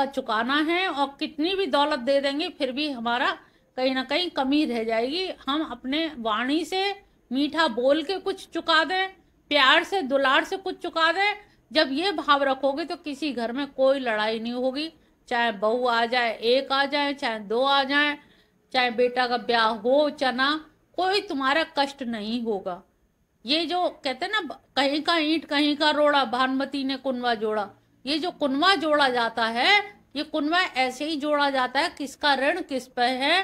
इनका चुकाना है और कितनी भी दौलत दे देंगे फिर भी हमारा कहीं ना कहीं कमी रह जाएगी हम अपने वाणी से मीठा बोल के कुछ चुका दें प्यार से दुलार से कुछ चुका दें जब ये भाव रखोगे तो किसी घर में कोई लड़ाई नहीं होगी चाहे बहू आ जाए एक आ जाए चाहे दो आ जाए चाहे बेटा का ब्याह हो चना कोई तुम्हारा कष्ट नहीं होगा ये जो कहते हैं ना कहीं का ईंट कहीं का रोड़ा भानुमती ने कुनवा जोड़ा ये जो कुनवा जोड़ा जाता है ये कुनवा ऐसे ही जोड़ा जाता है किसका ऋण किस पर है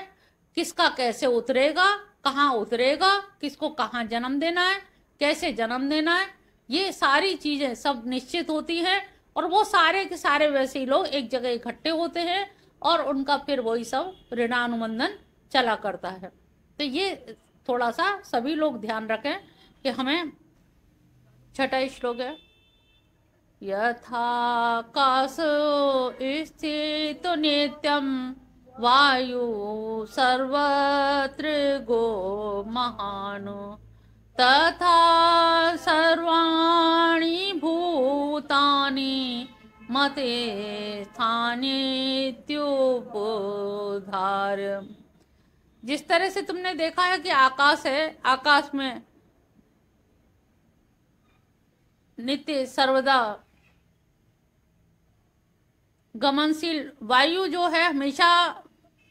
किसका कैसे उतरेगा कहाँ उतरेगा किसको कहाँ जन्म देना है कैसे जन्म देना है ये सारी चीज़ें सब निश्चित होती हैं और वो सारे के सारे वैसे ही लोग एक जगह इकट्ठे होते हैं और उनका फिर वही सब ऋणानुबंधन चला करता है तो ये थोड़ा सा सभी लोग ध्यान रखें कि हमें छठा श्लोक है यथाकाशो स्थितो नित्यं वायु सर्वत्र गो महानु तथा सर्वाणि भूतानि मते स्थानीत्योपधार जिस तरह से तुमने देखा है कि आकाश है आकाश में नित्य सर्वदा गमनशील वायु जो है हमेशा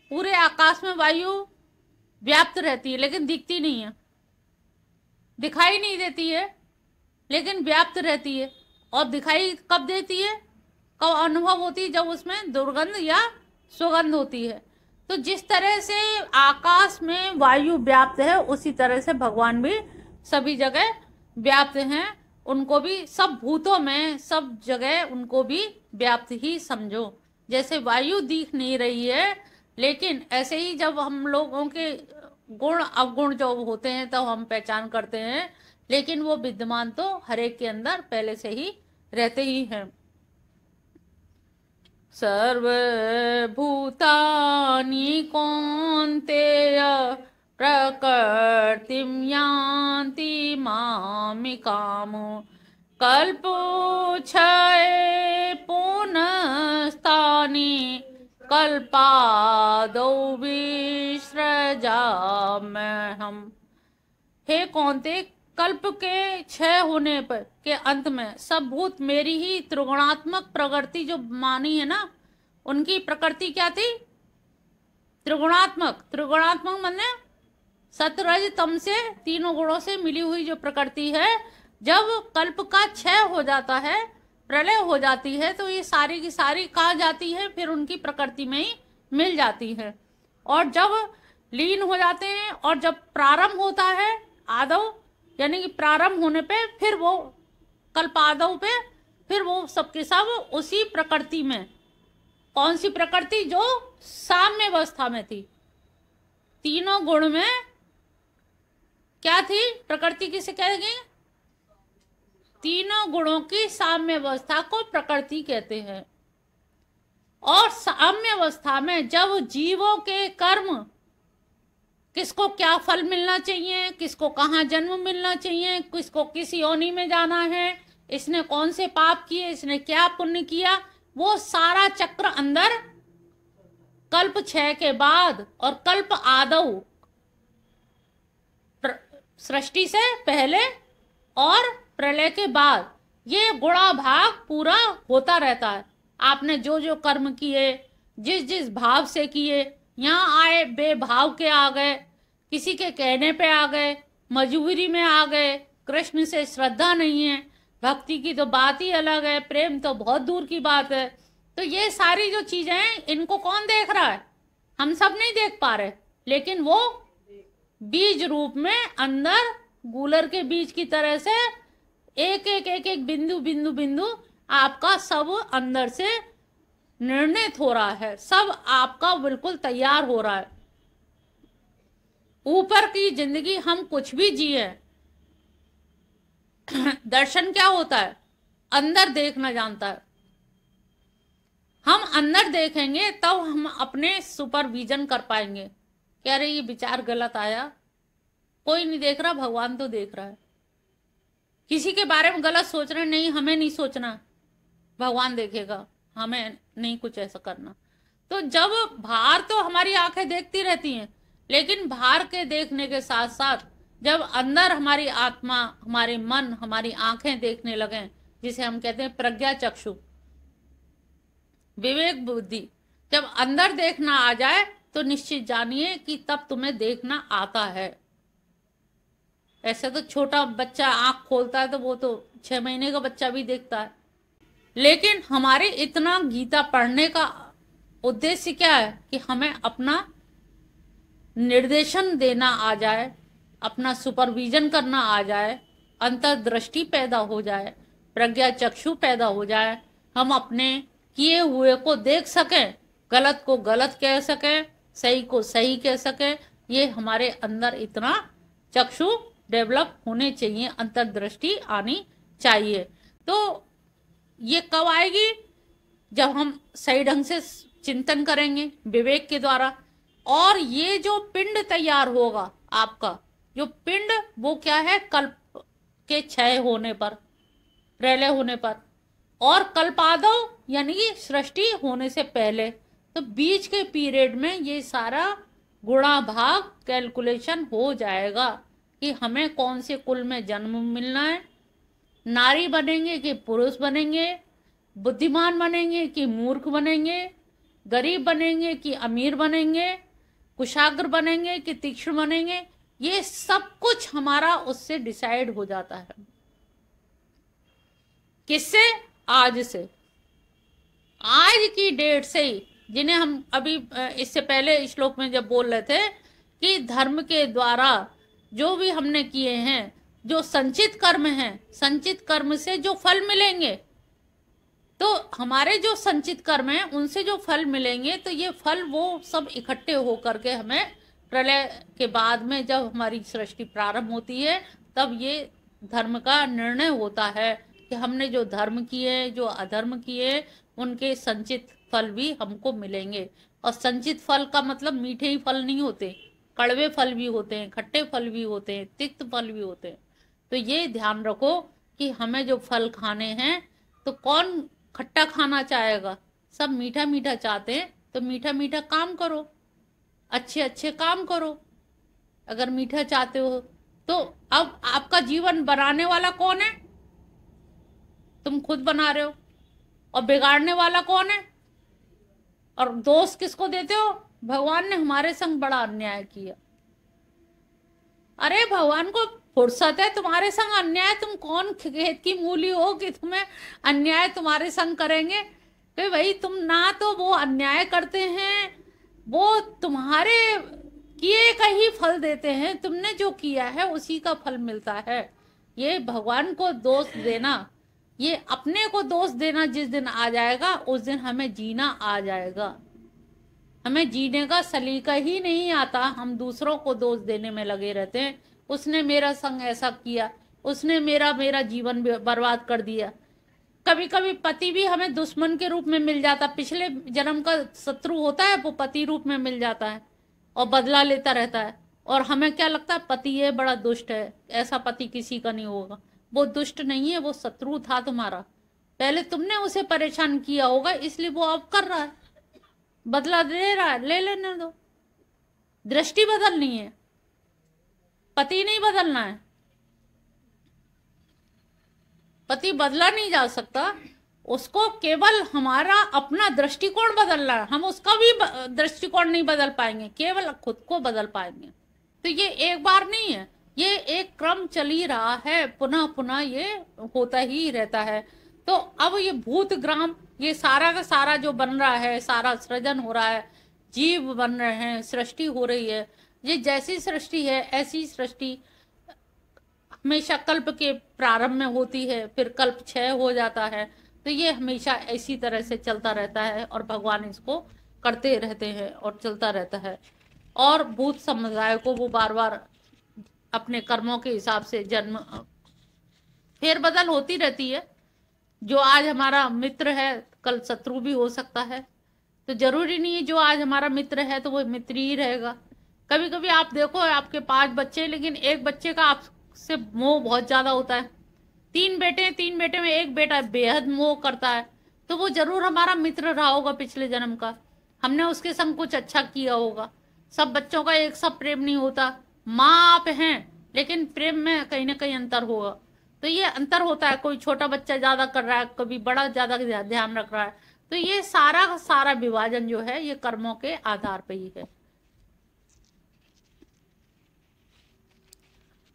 पूरे आकाश में वायु व्याप्त रहती है लेकिन दिखती नहीं है दिखाई नहीं देती है लेकिन व्याप्त रहती है और दिखाई कब देती है कब अनुभव होती है जब उसमें दुर्गंध या सुगंध होती है तो जिस तरह से आकाश में वायु व्याप्त है उसी तरह से भगवान भी सभी जगह व्याप्त हैं उनको भी सब भूतों में सब जगह उनको भी व्याप्त ही समझो जैसे वायु दिख नहीं रही है लेकिन ऐसे ही जब हम लोगों के गुण अवगुण जो होते हैं तो हम पहचान करते हैं लेकिन वो विद्यमान तो हरेक के अंदर पहले से ही रहते ही हैं सर्वभूतानि कौन्तेय प्रकृतिं यान्ति मामिकामो कल्पोक्षये पुनस्तानि कल्पादौ विसृजाम्यहम् हे कौनते कल्प के क्षय होने पर के अंत में सब भूत मेरी ही त्रिगुणात्मक प्रकृति जो मानी है ना उनकी प्रकृति क्या थी त्रिगुणात्मक त्रिगुणात्मक मतलब सतरज तम से तीनों गुणों से मिली हुई जो प्रकृति है जब कल्प का क्षय हो जाता है प्रलय हो जाती है तो ये सारी की सारी कहा जाती है फिर उनकी प्रकृति में ही मिल जाती है और जब लीन हो जाते हैं और जब प्रारंभ होता है आदव यानी कि प्रारंभ होने पे फिर वो कल्प आदव पे फिर वो सबके सब उसी प्रकृति में कौन सी प्रकृति जो साम्य अवस्था में थी तीनों गुण में क्या थी प्रकृति किसे कहेंगे तीनों गुणों की साम्य अवस्था को प्रकृति कहते हैं और साम्य अवस्था में जब जीवों के कर्म किसको क्या फल मिलना चाहिए किसको कहाँ जन्म मिलना चाहिए किसको किस योनि में जाना है इसने कौन से पाप किए इसने क्या पुण्य किया वो सारा चक्र अंदर कल्प छ के बाद और कल्प आदव सृष्टि से पहले और प्रलय के बाद ये गुणा भाग पूरा होता रहता है आपने जो जो कर्म किए जिस जिस भाव से किए यहाँ आए बेभाव के आ गए किसी के कहने पे आ गए मजबूरी में आ गए कृष्ण से श्रद्धा नहीं है भक्ति की तो बात ही अलग है प्रेम तो बहुत दूर की बात है तो ये सारी जो चीज़ें हैं इनको कौन देख रहा है हम सब नहीं देख पा रहे लेकिन वो बीज रूप में अंदर गूलर के बीज की तरह से एक एक एक एक बिंदु बिंदु बिंदु आपका सब अंदर से निर्णित हो रहा है सब आपका बिल्कुल तैयार हो रहा है ऊपर की जिंदगी हम कुछ भी जिए दर्शन क्या होता है अंदर देखना जानता है हम अंदर देखेंगे तब तो हम अपने सुपरविजन कर पाएंगे कह रहे ये विचार गलत आया कोई नहीं देख रहा भगवान तो देख रहा है किसी के बारे में गलत सोच रहे नहीं हमें नहीं सोचना भगवान देखेगा हमें नहीं कुछ ऐसा करना तो जब भार तो हमारी आंखें देखती रहती हैं लेकिन भार के देखने के साथ साथ जब अंदर हमारी आत्मा हमारे मन हमारी आंखें देखने लगे जिसे हम कहते हैं प्रज्ञा चक्षु विवेक बुद्धि जब अंदर देखना आ जाए तो निश्चित जानिए कि तब तुम्हें देखना आता है ऐसा तो छोटा बच्चा आँख खोलता है तो वो तो छह महीने का बच्चा भी देखता है लेकिन हमारे इतना गीता पढ़ने का उद्देश्य क्या है कि हमें अपना निर्देशन देना आ जाए अपना सुपरविजन करना आ जाए अंतर्दृष्टि पैदा हो जाए प्रज्ञा चक्षु पैदा हो जाए हम अपने किए हुए को देख सकें गलत को गलत कह सकें सही को सही कह सकें ये हमारे अंदर इतना चक्षु डेवलप होने चाहिए अंतर्दृष्टि आनी चाहिए तो ये कब आएगी जब हम सही ढंग से चिंतन करेंगे विवेक के द्वारा और ये जो पिंड तैयार होगा आपका जो पिंड वो क्या है कल्प के क्षय होने पर प्रलय होने पर और कल्पादव यानी कि सृष्टि होने से पहले तो बीच के पीरियड में ये सारा गुणा भाग कैलकुलेशन हो जाएगा कि हमें कौन से कुल में जन्म मिलना है नारी बनेंगे कि पुरुष बनेंगे बुद्धिमान बनेंगे कि मूर्ख बनेंगे गरीब बनेंगे कि अमीर बनेंगे कुशाग्र बनेंगे कि तीक्ष्ण बनेंगे ये सब कुछ हमारा उससे डिसाइड हो जाता है किससे आज से आज की डेट से ही जिन्हें हम अभी इससे पहले श्लोक में जब बोल रहे थे कि धर्म के द्वारा जो भी हमने किए हैं जो संचित कर्म हैं संचित कर्म से जो फल मिलेंगे तो हमारे जो संचित कर्म हैं उनसे जो फल मिलेंगे तो ये फल वो सब इकट्ठे होकर के हमें प्रलय के बाद में जब हमारी सृष्टि प्रारंभ होती है तब ये धर्म का निर्णय होता है कि हमने जो धर्म किए जो अधर्म किए उनके संचित फल भी हमको मिलेंगे और संचित फल का मतलब मीठे ही फल नहीं होते कड़वे फल भी होते हैं खट्टे फल भी होते हैं तिक्त फल भी होते हैं तो ये ध्यान रखो कि हमें जो फल खाने हैं तो कौन खट्टा खाना चाहेगा सब मीठा मीठा चाहते हैं तो मीठा मीठा काम करो अच्छे अच्छे काम करो अगर मीठा चाहते हो तो अब आपका जीवन बनाने वाला कौन है तुम खुद बना रहे हो और बिगाड़ने वाला कौन है और दोष किसको देते हो भगवान ने हमारे संग बड़ा अन्याय किया अरे भगवान को फुर्सत है तुम्हारे संग अन्याय तुम कौन खेत की मूली हो कि तुम्हें अन्याय तुम्हारे संग करेंगे तो भाई तुम ना तो वो अन्याय करते हैं वो तुम्हारे किए का ही फल देते हैं तुमने जो किया है उसी का फल मिलता है ये भगवान को दोष देना ये अपने को दोष देना जिस दिन आ जाएगा उस दिन हमें जीना आ जाएगा हमें जीने का सलीका ही नहीं आता हम दूसरों को दोष देने में लगे रहते हैं उसने मेरा संग ऐसा किया उसने मेरा मेरा जीवन बर्बाद कर दिया कभी कभी पति भी हमें दुश्मन के रूप में मिल जाता पिछले जन्म का शत्रु होता है वो पति रूप में मिल जाता है और बदला लेता रहता है और हमें क्या लगता है पति ये बड़ा दुष्ट है ऐसा पति किसी का नहीं होगा वो दुष्ट नहीं है वो शत्रु था तुम्हारा पहले तुमने उसे परेशान किया होगा इसलिए वो अब कर रहा है बदला दे रहा है ले लेने दो दृष्टि बदलनी है पति नहीं बदलना है पति बदला नहीं जा सकता उसको केवल हमारा अपना दृष्टिकोण बदलना है हम उसका भी दृष्टिकोण नहीं बदल पाएंगे केवल खुद को बदल पाएंगे तो ये एक बार नहीं है ये एक क्रम चल ही रहा है पुनः पुनः ये होता ही रहता है तो अब ये भूत ग्राम ये सारा का सारा जो बन रहा है सारा सृजन हो रहा है जीव बन रहे हैं सृष्टि हो रही है ये जैसी सृष्टि है ऐसी सृष्टि हमेशा कल्प के प्रारंभ में होती है फिर कल्प क्षय हो जाता है तो ये हमेशा ऐसी तरह से चलता रहता है और भगवान इसको करते रहते हैं और चलता रहता है और भूत समुदाय को वो बार बार अपने कर्मों के हिसाब से जन्म फेरबदल होती रहती है जो आज हमारा मित्र है कल शत्रु भी हो सकता है तो जरूरी नहीं है जो आज हमारा मित्र है तो वो मित्र ही रहेगा कभी कभी आप देखो आपके पांच बच्चे लेकिन एक बच्चे का आपसे मोह बहुत ज़्यादा होता है तीन बेटे तीन बेटे में एक बेटा बेहद मोह करता है तो वो जरूर हमारा मित्र रहा होगा पिछले जन्म का हमने उसके संग कुछ अच्छा किया होगा सब बच्चों का एक सब प्रेम नहीं होता माँ आप हैं लेकिन प्रेम में कहीं ना कहीं अंतर होगा तो ये अंतर होता है कोई छोटा बच्चा ज्यादा कर रहा है कभी बड़ा ज्यादा ध्यान रख रहा है तो ये सारा सारा विभाजन जो है ये कर्मों के आधार पर ही है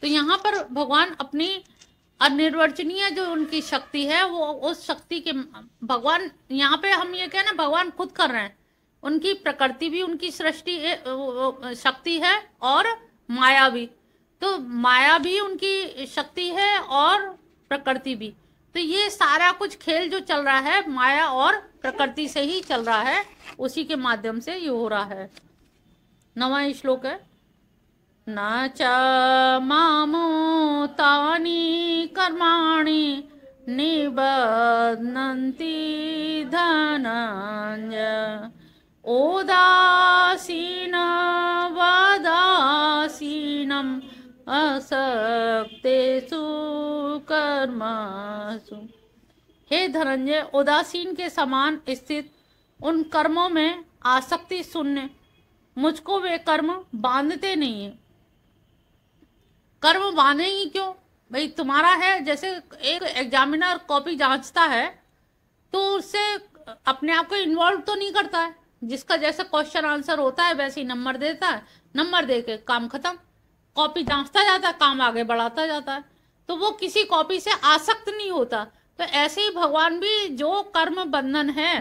तो यहाँ पर भगवान अपनी अनिर्वचनीय जो उनकी शक्ति है वो उस शक्ति के भगवान यहाँ पे हम ये कहें ना भगवान खुद कर रहे हैं उनकी प्रकृति भी उनकी सृष्टि शक्ति है और माया भी तो माया भी उनकी शक्ति है और प्रकृति भी तो ये सारा कुछ खेल जो चल रहा है माया और प्रकृति से ही चल रहा है उसी के माध्यम से ये हो रहा है नवा श्लोक है न च मामो तानी कर्माणी निबध्नन्ति धन ओदासीनवादासीनम् असक्तेषु कर्मसु हे धनंजय उदासीन के समान स्थित उन कर्मों में आसक्ति शून्य मुझको वे कर्म बांधते नहीं है कर्म बांधे ही क्यों भाई तुम्हारा है जैसे एक एग्जामिनर कॉपी जांचता है तो उससे अपने आप को इन्वॉल्व तो नहीं करता है जिसका जैसा क्वेश्चन आंसर होता है वैसे ही नंबर देता है नंबर दे के काम खत्म कॉपी जांचता जाता है काम आगे बढ़ाता जाता है तो वो किसी कॉपी से आसक्त नहीं होता तो ऐसे ही भगवान भी जो कर्म बंधन है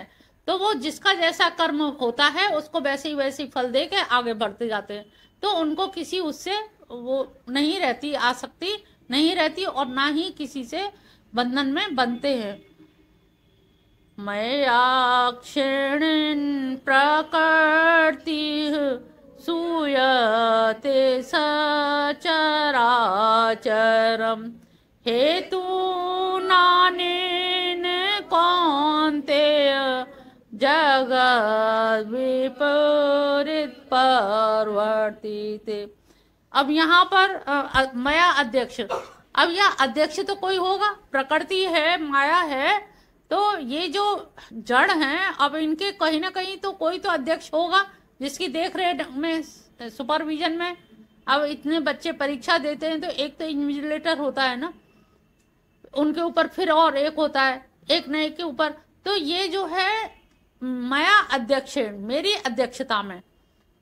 तो वो जिसका जैसा कर्म होता है उसको वैसे ही वैसे ही फल दे के आगे बढ़ते जाते हैं तो उनको किसी उससे वो नहीं रहती आसक्ति नहीं रहती और ना ही किसी से बंधन में बनते हैं मयाक्षिणिन् प्रकृति सूयते सचराचरं हेतूनानेन कौन्तेय परवर्ती थे अब यहाँ पर आ, मया अध्यक्ष अब यह अध्यक्ष तो कोई होगा प्रकृति है माया है तो ये जो जड़ हैं अब इनके कहीं ना कहीं तो कोई तो अध्यक्ष होगा जिसकी देख रेख में सुपरविजन में अब इतने बच्चे परीक्षा देते हैं तो एक तो इन्विजिलेटर होता है ना उनके ऊपर फिर और एक होता है एक नए के ऊपर तो ये जो है माया अध्यक्ष मेरी अध्यक्षता में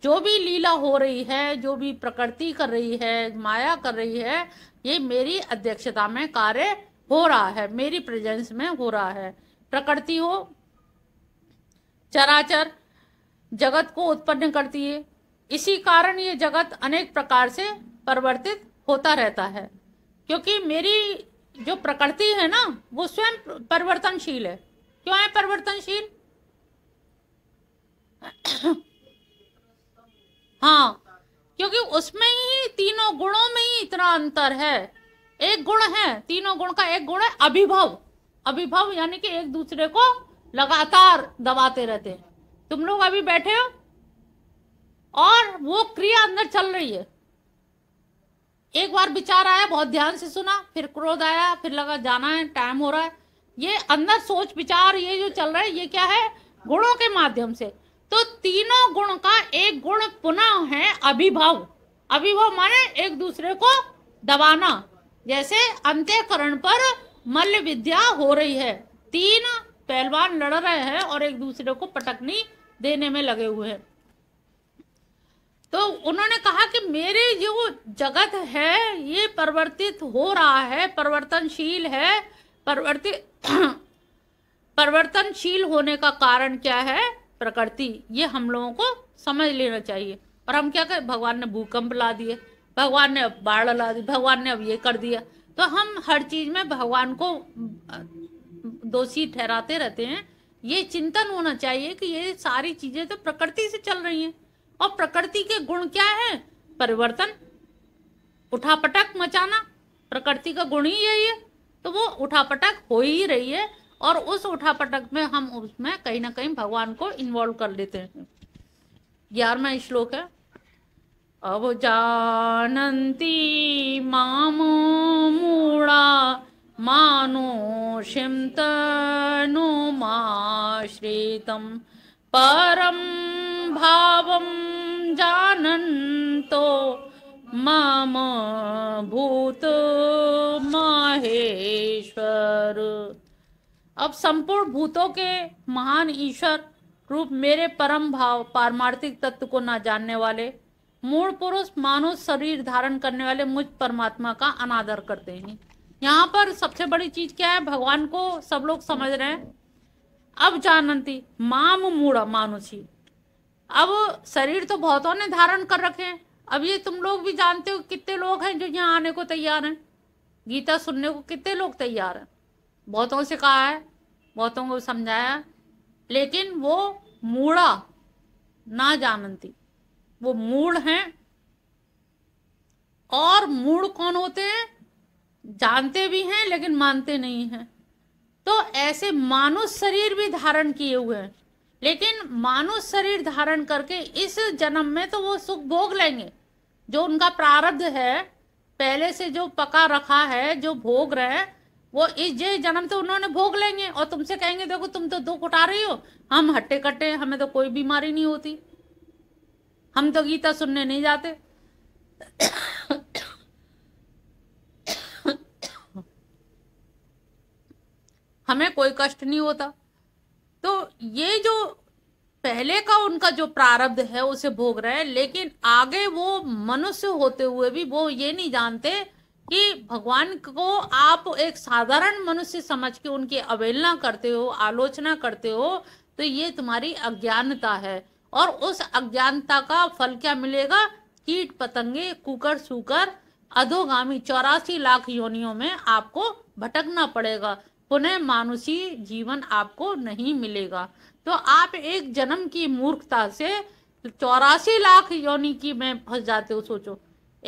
जो भी लीला हो रही है जो भी प्रकृति कर रही है माया कर रही है ये मेरी अध्यक्षता में कार्य हो रहा है मेरी प्रेजेंस में हो रहा है प्रकृति हो चराचर जगत को उत्पन्न करती है इसी कारण ये जगत अनेक प्रकार से परिवर्तित होता रहता है क्योंकि मेरी जो प्रकृति है ना वो स्वयं परिवर्तनशील है क्यों है परिवर्तनशील हाँ क्योंकि उसमें ही तीनों गुणों में ही इतना अंतर है एक गुण है तीनों गुण का एक गुण है अभिभव अभिभव यानी कि एक दूसरे को लगातार दबाते रहते हैं तुम लोग अभी बैठे हो और वो क्रिया अंदर चल रही है एक बार विचार आया बहुत ध्यान से सुना फिर क्रोध आया फिर लगा जाना है टाइम हो रहा है ये अंदर सोच विचार ये जो चल रहा है ये क्या है गुणों के माध्यम से तो तीनों गुण का एक गुण पुनः है अभिभाव अभिभाव माने एक दूसरे को दबाना जैसे अंत्यकरण पर मल्ल विद्या हो रही है तीन पहलवान लड़ रहे हैं और एक दूसरे को पटकनी देने में लगे हुए हैं तो उन्होंने कहा कि मेरे जो जगत है ये परिवर्तित हो रहा है परिवर्तनशील है परिवर्तित परिवर्तनशील होने का कारण क्या है प्रकृति ये हम लोगों को समझ लेना चाहिए और हम क्या कहें भगवान ने भूकंप ला दिए भगवान ने अब बाढ़ ला दी भगवान ने अब ये कर दिया तो हम हर चीज में भगवान को दोषी ठहराते रहते हैं ये चिंतन होना चाहिए कि ये सारी चीजें तो प्रकृति से चल रही हैं और प्रकृति के गुण क्या है परिवर्तन उठापटक मचाना प्रकृति का गुण ही यही है तो वो उठापटक हो ही रही है और उस उठापटक में हम उसमें कहीं ना कहीं भगवान को इन्वॉल्व कर लेते हैं ग्यारहवा श्लोक है अवजानती मामो मूढा मानुषिं तनुमाश्रितं परम भाव जानतो माम भूत माहेश्वर अब संपूर्ण भूतों के महान ईश्वर रूप मेरे परम भाव पारमार्थिक तत्व को ना जानने वाले मूल पुरुष मानव शरीर धारण करने वाले मुझ परमात्मा का अनादर करते हैं यहाँ पर सबसे बड़ी चीज क्या है भगवान को सब लोग समझ रहे हैं अब जानती माम मूड़ा मानुषी अब शरीर तो बहुतों ने धारण कर रखे हैं अब ये तुम लोग भी जानते हो कितने लोग हैं जो यहाँ आने को तैयार हैं गीता सुनने को कितने लोग तैयार हैं बहुतों से कहा है बहुतों को समझाया लेकिन वो मूड़ा ना जानती वो मूड़ हैं और मूड़ कौन होते हैं जानते भी हैं लेकिन मानते नहीं हैं तो ऐसे मानुष शरीर भी धारण किए हुए हैं लेकिन मानुष शरीर धारण करके इस जन्म में तो वो सुख भोग लेंगे जो उनका प्रारब्ध है पहले से जो पका रखा है जो भोग रहे हैं वो इस जे जन्म तो उन्होंने भोग लेंगे और तुमसे कहेंगे देखो तुम तो दुख उठा रही हो हम हट्टे कट्टे हमें तो कोई बीमारी नहीं होती हम तो गीता सुनने नहीं जाते हमें कोई कष्ट नहीं होता तो ये जो पहले का उनका जो प्रारब्ध है उसे भोग रहे हैं लेकिन आगे वो मनुष्य होते हुए भी वो ये नहीं जानते कि भगवान को आप एक साधारण मनुष्य समझ के उनकी अवहेलना करते हो आलोचना करते हो तो ये तुम्हारी अज्ञानता है और उस अज्ञानता का फल क्या मिलेगा कीट पतंगे कुकर सुकर अधोगामी चौरासी लाख योनियों में आपको भटकना पड़ेगा पुनः मानुषी जीवन आपको नहीं मिलेगा तो आप एक जन्म की मूर्खता से चौरासी लाख योनि की में फंस जाते हो सोचो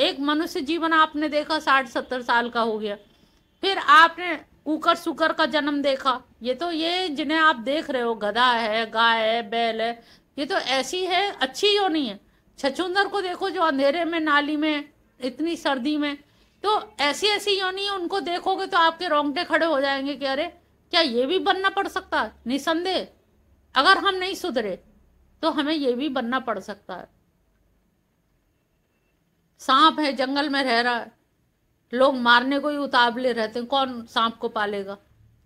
एक मनुष्य जीवन आपने देखा साठ सत्तर साल का हो गया फिर आपने कुकर सुकर का जन्म देखा ये तो ये जिन्हें आप देख रहे हो गधा है गाय है बैल है ये तो ऐसी है अच्छी नहीं है छछुंदर को देखो जो अंधेरे में नाली में इतनी सर्दी में तो ऐसी ऐसी योनि उनको देखोगे तो आपके रोंगटे खड़े हो जाएंगे कि अरे क्या ये भी बनना पड़ सकता है निसंदेह अगर हम नहीं सुधरे तो हमें ये भी बनना पड़ सकता है सांप है जंगल में रह रहा है लोग मारने को ही उतावले रहते हैं कौन सांप को पालेगा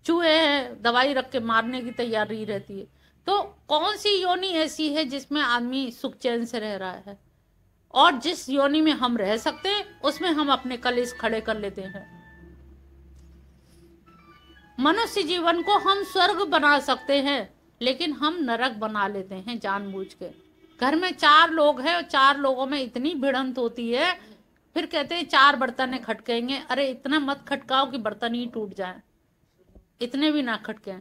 चूहे हैं दवाई रख के मारने की तैयारी रहती है तो कौन सी योनि ऐसी है जिसमें आदमी सुख चैन से रह रहा है और जिस योनि में हम रह सकते हैं उसमें हम अपने कलेश खड़े कर लेते हैं मनुष्य जीवन को हम स्वर्ग बना सकते हैं लेकिन हम नरक बना लेते हैं जानबूझ के घर में चार लोग हैं और चार लोगों में इतनी भिड़ंत होती है फिर कहते हैं चार बर्तने खटकेंगे अरे इतना मत खटकाओ कि बर्तन ही टूट जाए इतने भी ना खटकें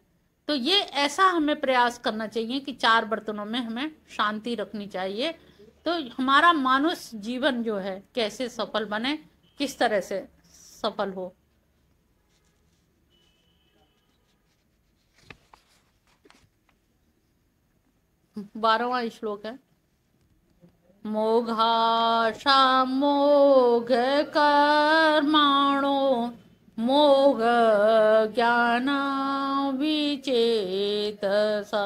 तो ये ऐसा हमें प्रयास करना चाहिए कि चार बर्तनों में हमें शांति रखनी चाहिए तो हमारा मानुष जीवन जो है कैसे सफल बने किस तरह से सफल हो बारहवा श्लोक है मोघाशा मोघ कर्माणो मोघ ज्ञाना विचेतसा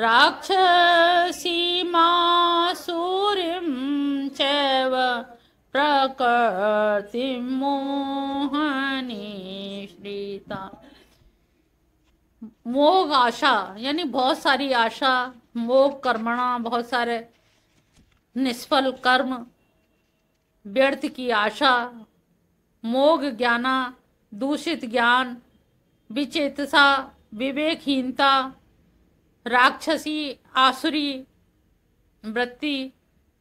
राक्षसीमासूरिं चैव प्रकृति मोहनी श्रीता मोग आशा यानी बहुत सारी आशा मोग कर्मणा बहुत सारे निष्फल कर्म व्यर्थ की आशा मोग ज्ञाना दूषित ज्ञान विचेतसा विवेकहीनता राक्षसी आसुरी वृत्ति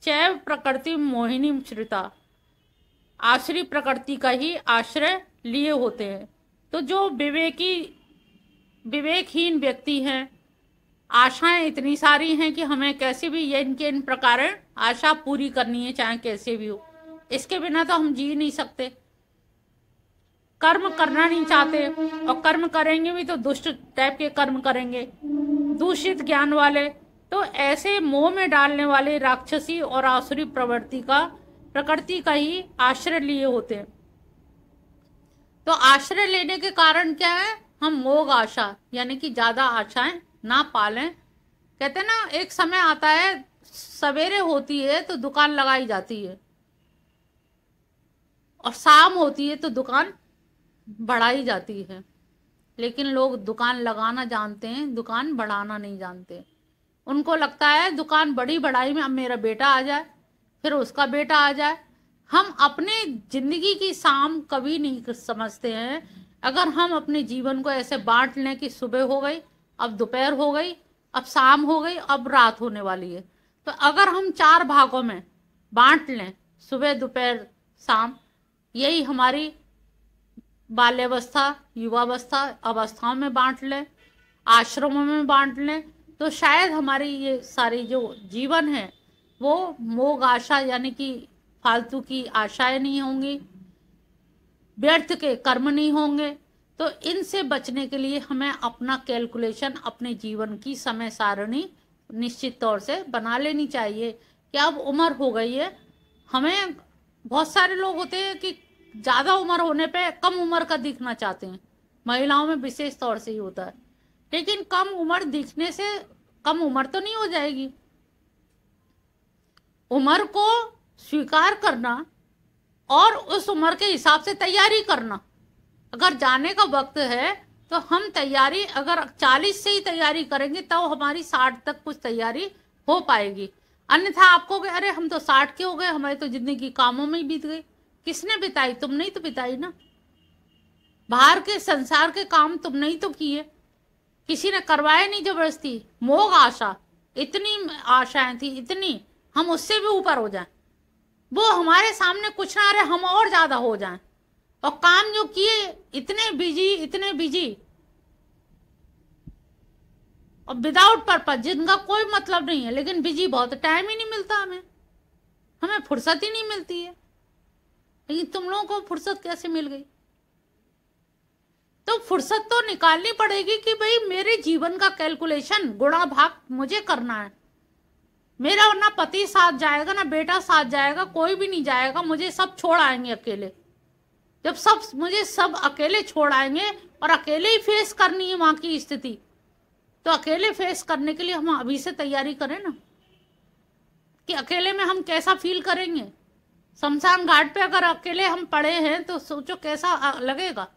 चैव प्रकृति मोहिनी श्रिता आश्री प्रकृति का ही आश्रय लिए होते हैं तो जो विवेकी विवेकहीन व्यक्ति हैं आशाएं इतनी सारी हैं कि हमें कैसे भी ये इनके इन प्रकार आशा पूरी करनी है चाहे कैसे भी हो इसके बिना तो हम जी नहीं सकते कर्म करना नहीं चाहते और कर्म करेंगे भी तो दुष्ट टाइप के कर्म करेंगे दूषित ज्ञान वाले तो ऐसे मोह में डालने वाले राक्षसी और आसुरी प्रवृत्ति का प्रकृति का ही आश्रय लिए होते हैं तो आश्रय लेने के कारण क्या है हम मोग आशा यानी कि ज्यादा आशाएं ना पालें कहते ना एक समय आता है सवेरे होती है तो दुकान लगाई जाती है और शाम होती है तो दुकान बढ़ाई जाती है लेकिन लोग दुकान लगाना जानते हैं दुकान बढ़ाना नहीं जानते उनको लगता है दुकान बड़ी बढ़ाई में अब मेरा बेटा आ जाए फिर उसका बेटा आ जाए हम अपने जिंदगी की शाम कभी नहीं समझते हैं अगर हम अपने जीवन को ऐसे बांट लें कि सुबह हो गई अब दोपहर हो गई अब शाम हो गई अब रात होने वाली है तो अगर हम चार भागों में बांट लें सुबह दोपहर शाम यही हमारी बाल्यावस्था युवावस्था अवस्थाओं में बांट लें आश्रमों में बांट लें तो शायद हमारी ये सारी जो जीवन है वो मोग आशा यानी कि फालतू की आशाएं नहीं होंगी व्यर्थ के कर्म नहीं होंगे तो इनसे बचने के लिए हमें अपना कैलकुलेशन अपने जीवन की समय सारणी निश्चित तौर से बना लेनी चाहिए कि अब उम्र हो गई है हमें बहुत सारे लोग होते हैं कि ज़्यादा उम्र होने पे कम उम्र का दिखना चाहते हैं महिलाओं में विशेष तौर से ही होता है लेकिन कम उम्र दिखने से कम उम्र तो नहीं हो जाएगी उम्र को स्वीकार करना और उस उम्र के हिसाब से तैयारी करना अगर जाने का वक्त है तो हम तैयारी अगर 40 से ही तैयारी करेंगे तो हमारी 60 तक कुछ तैयारी हो पाएगी अन्यथा आपको अरे हम तो 60 के हो गए हमारी तो जिंदगी कामों में ही बीत गई किसने बिताई तुमने ही तो बिताई ना बाहर के संसार के काम तुमने ही तो किए किसी ने करवाया नहीं जबरदस्ती मोह आशा इतनी आशाएं थी इतनी हम उससे भी ऊपर हो जाएं वो हमारे सामने कुछ ना रहे हम और ज्यादा हो जाएं और काम जो किए इतने बिजी इतने बिजी और विदाउट पर्पज जिनका कोई मतलब नहीं है लेकिन बिजी बहुत टाइम ही नहीं मिलता हमें हमें फुर्सत ही नहीं मिलती है लेकिन तुम लोगों को फुर्सत कैसे मिल गई तो फुर्सत तो निकालनी पड़ेगी कि भाई मेरे जीवन का कैलकुलेशन गुणा भाग मुझे करना है मेरा ना पति साथ जाएगा ना बेटा साथ जाएगा कोई भी नहीं जाएगा मुझे सब छोड़ आएंगे अकेले जब सब मुझे सब अकेले छोड़ आएंगे और अकेले ही फेस करनी है वहां की स्थिति तो अकेले फेस करने के लिए हम अभी से तैयारी करें ना कि अकेले में हम कैसा फील करेंगे शमशान घाट पे अगर अकेले हम पड़े हैं तो सोचो कैसा लगेगा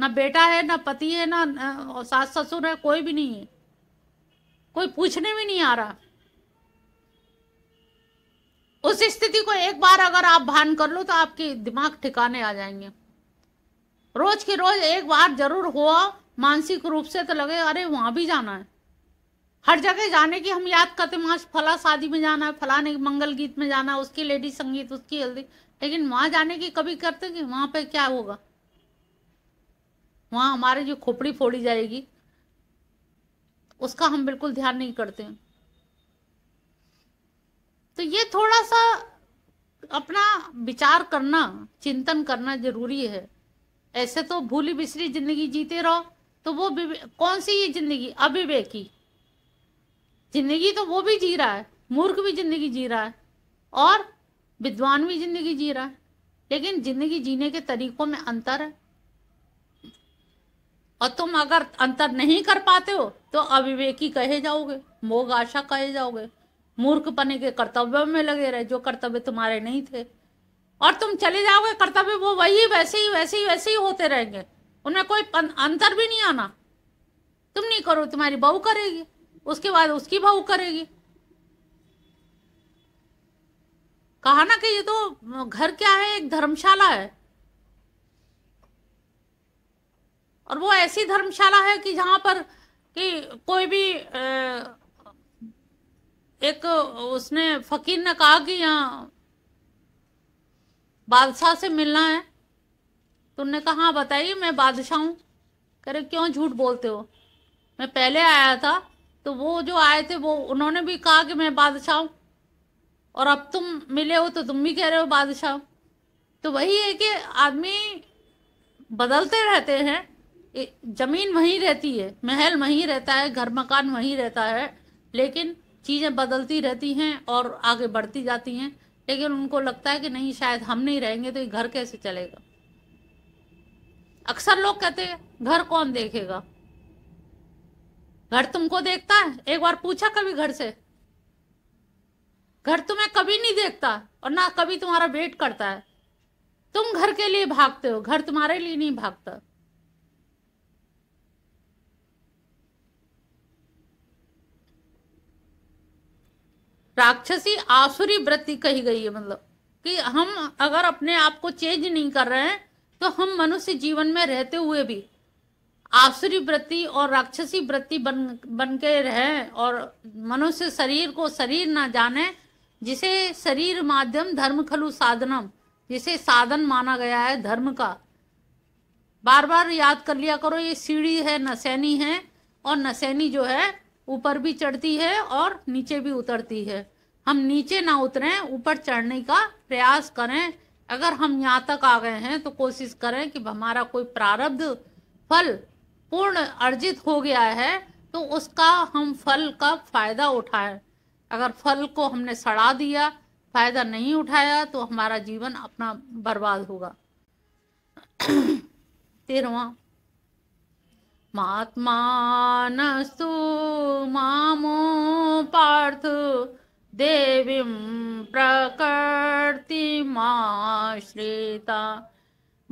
ना बेटा है ना पति है ना, ना सास ससुर है कोई भी नहीं है कोई पूछने भी नहीं आ रहा उस स्थिति को एक बार अगर आप भान कर लो तो आपके दिमाग ठिकाने आ जाएंगे रोज के रोज एक बार जरूर हुआ मानसिक रूप से तो लगे अरे वहां भी जाना है हर जगह जाने की हम याद करते वहाँ फला शादी में जाना है फलाने मंगल गीत में जाना उसकी लेडी संगीत उसकी हल्दी लेकिन वहाँ जाने की कभी करते कि वहाँ पे क्या होगा वहाँ हमारे जो खोपड़ी फोड़ी जाएगी उसका हम बिल्कुल ध्यान नहीं करते हैं तो ये थोड़ा सा अपना विचार करना चिंतन करना जरूरी है ऐसे तो भूली बिसरी जिंदगी जीते रहो तो वो कौन सी ये जिंदगी अविवेकी जिंदगी तो वो भी जी रहा है मूर्ख भी जिंदगी जी रहा है और विद्वान भी जिंदगी जी रहा है लेकिन जिंदगी जीने के तरीकों में अंतर है और तुम अगर अंतर नहीं कर पाते हो तो अविवेकी कहे जाओगे मोग आशा कहे जाओगे मूर्ख पने के कर्तव्यों में लगे रहे जो कर्तव्य तुम्हारे नहीं थे और तुम चले जाओगे कर्तव्य वो वही वैसे ही वैसे ही वैसे ही होते रहेंगे उनमें कोई अंतर भी नहीं आना तुम नहीं करो तुम्हारी बहू करेगी उसके बाद उसकी भाव करेगी कहा ना कि ये तो घर क्या है एक धर्मशाला है और वो ऐसी धर्मशाला है कि जहां पर कि कोई भी एक उसने फकीर ने कहा कि यहाँ बादशाह से मिलना है तुमने कहा हाँ बताइए मैं बादशाह हूं करे क्यों झूठ बोलते हो मैं पहले आया था तो वो जो आए थे वो उन्होंने भी कहा कि मैं बादशाह हूँ और अब तुम मिले हो तो तुम भी कह रहे हो बादशाह तो वही है कि आदमी बदलते रहते हैं ज़मीन वहीं रहती है महल वहीं रहता है घर मकान वहीं रहता है लेकिन चीज़ें बदलती रहती हैं और आगे बढ़ती जाती हैं लेकिन उनको लगता है कि नहीं शायद हम नहीं रहेंगे तो ये घर कैसे चलेगा अक्सर लोग कहते हैं घर कौन देखेगा घर तुमको देखता है एक बार पूछा कभी घर से घर तुम्हें कभी नहीं देखता और ना कभी तुम्हारा वेट करता है तुम घर के लिए भागते हो घर तुम्हारे लिए नहीं भागता राक्षसी आसुरी वृत्ति कही गई है मतलब कि हम अगर अपने आप को चेंज नहीं कर रहे हैं तो हम मनुष्य जीवन में रहते हुए भी आसुरी वृत्ति और राक्षसी वृत्ति बन बन के रहें और मनुष्य शरीर को शरीर ना जाने जिसे शरीर माध्यम धर्म खलु साधनम जिसे साधन माना गया है धर्म का बार बार याद कर लिया करो ये सीढ़ी है नसैनी है और नसैनी जो है ऊपर भी चढ़ती है और नीचे भी उतरती है हम नीचे ना उतरें ऊपर चढ़ने का प्रयास करें अगर हम यहाँ तक आ गए हैं तो कोशिश करें कि हमारा कोई प्रारब्ध फल पूर्ण अर्जित हो गया है तो उसका हम फल का फ़ायदा उठाएं अगर फल को हमने सड़ा दिया फ़ायदा नहीं उठाया तो हमारा जीवन अपना बर्बाद होगा तेरवा मात्मानस्तु मामो पार्थ देवी देवीं प्रकृतिमाश्रिता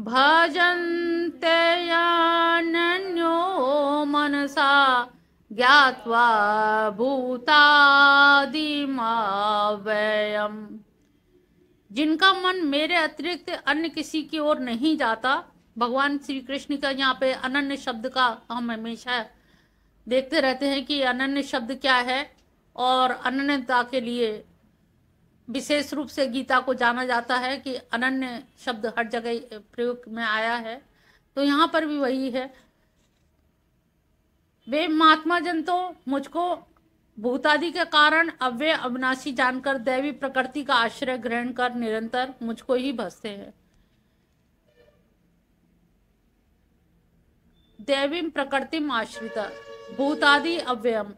भजन्ते यान्यो मनसा ज्ञात्वा भूतादिमावयम् जिनका मन मेरे अतिरिक्त अन्य किसी की ओर नहीं जाता भगवान श्री कृष्ण का यहाँ पे अनन्य शब्द का हम हमेशा देखते रहते हैं कि अनन्य शब्द क्या है और अनन्यता के लिए विशेष रूप से गीता को जाना जाता है कि अनन्य शब्द हर जगह प्रयोग में आया है तो यहाँ पर भी वही है वे महात्मा जन तो मुझको भूतादि के कारण अव्यय अविनाशी जानकर दैवी प्रकृति का आश्रय ग्रहण कर निरंतर मुझको ही भसते हैं दैवी प्रकृतिम आश्रित भूतादि अव्ययम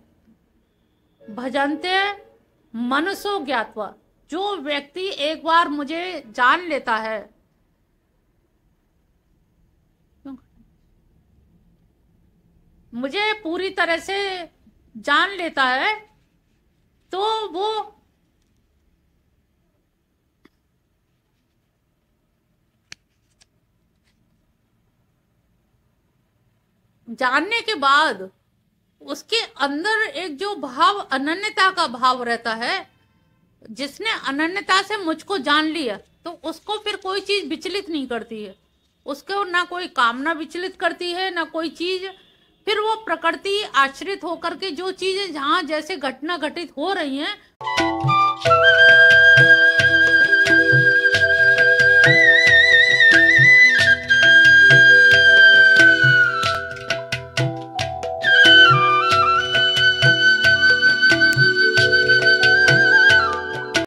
भजनते मनसो ज्ञातवा जो व्यक्ति एक बार मुझे जान लेता है मुझे पूरी तरह से जान लेता है तो वो जानने के बाद उसके अंदर एक जो भाव अनन्यता का भाव रहता है जिसने अनन्यता से मुझको जान लिया तो उसको फिर कोई चीज़ विचलित नहीं करती है उसको ना कोई कामना विचलित करती है ना कोई चीज़ फिर वो प्रकृति आश्रित होकर के जो चीज़ें जहाँ जैसे घटना घटित हो रही हैं